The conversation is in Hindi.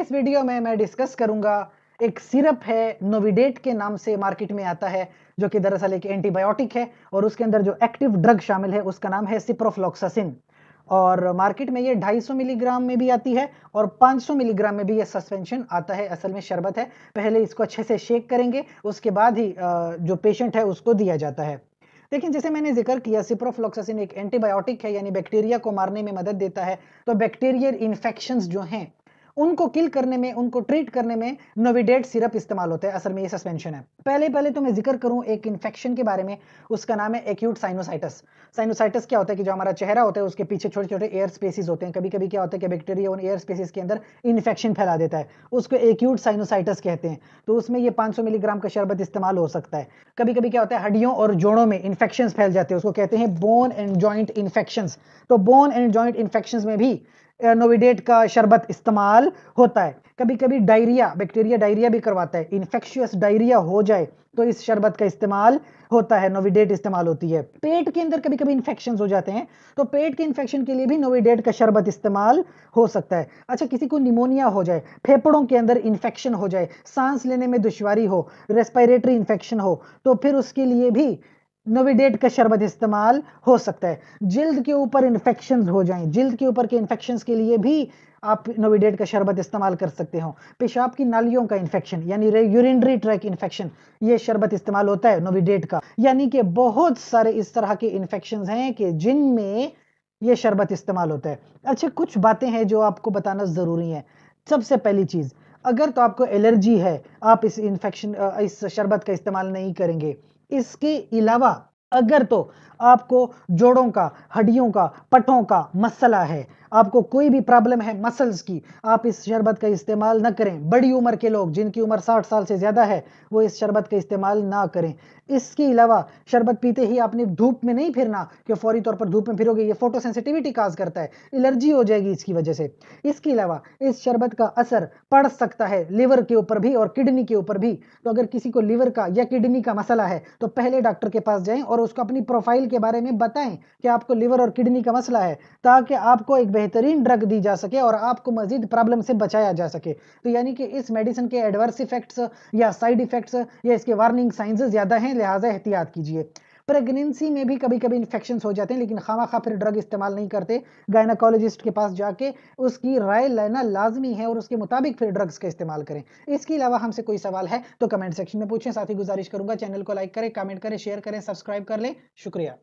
इस वीडियो में मैं डिस्कस करूंगा एक सिरप है नोविडेट के नाम से मार्केट में आता है जो कि दरअसल एक एंटीबायोटिक है और उसके अंदर जो एक्टिव ड्रग शामिल है उसका नाम है सिप्रोफ्लोक्सासिन और मार्केट में ये 250 मिलीग्राम में भी आती है और 500 मिलीग्राम में भी ये सस्पेंशन आता है असल में शरबत है पहले इसको अच्छे से शेक करेंगे उसके बाद ही जो पेशेंट है उसको दिया जाता है लेकिन जैसे मैंने जिक्र किया सिप्रोफ्लोक्सासिन एक एंटीबायोटिक है यानी बैक्टीरिया को मारने में मदद देता है तो बैक्टीरियल इन्फेक्शन जो हैं उनको किल करने में उनको ट्रीट करने में नोविडेट सिरप इस्तेमाल होता है असल में ये सस्पेंशन है पहले पहले तो मैं जिक्र करूं एक इन्फेक्शन के बारे में उसका नाम है एक्यूट साइनोसाइटस साइनोसाइटस क्या होता है कि जो हमारा चेहरा होता है उसके पीछे छोटे छोटे एयर स्पेसिस होते हैं कभी कभी क्या होता है कि बैक्टीरिया उन एयर स्पेसिस के अंदर इन्फेक्शन फैला देता है उसको एक्यूट साइनोसाइटस कहते हैं तो उसमें पांच सौ मिलीग्राम का शरबत इस्तेमाल हो सकता है कभी कभी क्या होता है हड्डियों और जोड़ों में इन्फेक्शन फैल जाते हैं उसको कहते हैं बोन एंड ज्वाइंट इन्फेक्शन तो बोन एंड ज्वाइंट इन्फेक्शन में भी नोविडेट का शरबत इस्तेमाल होता है कभी कभी डायरिया बैक्टीरिया डायरिया भी करवाता है इन्फेक्शियस डायरिया हो जाए तो इस शरबत का इस्तेमाल होता है नोविडेट इस्तेमाल होती है पेट के अंदर कभी कभी इन्फेक्शन हो जाते हैं तो पेट के इन्फेक्शन के लिए भी नोविडेट का शरबत इस्तेमाल हो सकता है अच्छा किसी को निमोनिया हो जाए फेफड़ों के अंदर इन्फेक्शन हो जाए सांस लेने में दुश्वारी हो रेस्पायरेटरी इन्फेक्शन हो तो फिर उसके लिए भी नोविडेट का शरबत इस्तेमाल हो सकता है जिल्द के ऊपर इन्फेक्शन हो जाएं जिल्द के ऊपर के इन्फेक्शन के लिए भी आप नोविडेट का शरबत इस्तेमाल कर सकते हो पेशाब की नालियों का इन्फेक्शन यानी यूरिनरी ट्रैक इन्फेक्शन ये शरबत इस्तेमाल होता है नोविडेट का यानी कि बहुत सारे इस तरह के इन्फेक्शन हैं कि जिनमें ये शरबत इस्तेमाल होता है अच्छा कुछ बातें हैं जो आपको बताना ज़रूरी है सबसे पहली चीज़ अगर तो आपको एलर्जी है आप इस इन्फेक्शन इस शरबत का इस्तेमाल नहीं करेंगे इसके अलावा अगर तो आपको जोड़ों का हड्डियों का पटों का मसला है आपको कोई भी प्रॉब्लम है मसल्स की आप इस शरबत का इस्तेमाल ना करें बड़ी उम्र के लोग जिनकी उम्र 60 साल से ज़्यादा है वो इस शरबत का इस्तेमाल ना करें इसके अलावा शरबत पीते ही आपने धूप में नहीं फिरना क्यों फौरी तौर पर धूप में फिरोगे ये फोटो सेंसिटिविटी काज करता है एलर्जी हो जाएगी इसकी वजह से इसके अलावा इस शरबत का असर पड़ सकता है लीवर के ऊपर भी और किडनी के ऊपर भी तो अगर किसी को लिवर का या किडनी का मसला है तो पहले डॉक्टर के पास जाए और उसको अपनी प्रोफाइल के बारे में बताएं कि आपको लिवर और किडनी का मसला है ताकि आपको एक बेहतरीन ड्रग दी जा सके और आपको मजीद प्रॉब्लम से बचाया जा सके तो यानी कि इस मेडिसिन के एडवर्स इफेक्ट्स या साइड इफेक्ट्स या इसके वार्निंग साइंस ज़्यादा हैं लिहाजा एहतियात कीजिए प्रेगनेंसी में भी कभी कभी इन्फेक्शन हो जाते हैं लेकिन खामा खा फिर ड्रग इस्तेमाल नहीं करते गायनाकोलॉजिस्ट के पास जाके उसकी राय लेना लाजमी है और उसके मुताबिक फिर ड्रग्स का इस्तेमाल करें इसके अलावा हमसे कोई सवाल है तो कमेंट सेक्शन में पूछें साथ ही गुजारिश करूंगा चैनल को लाइक करें कमेंट करें शेयर करें सब्सक्राइब कर लें शुक्रिया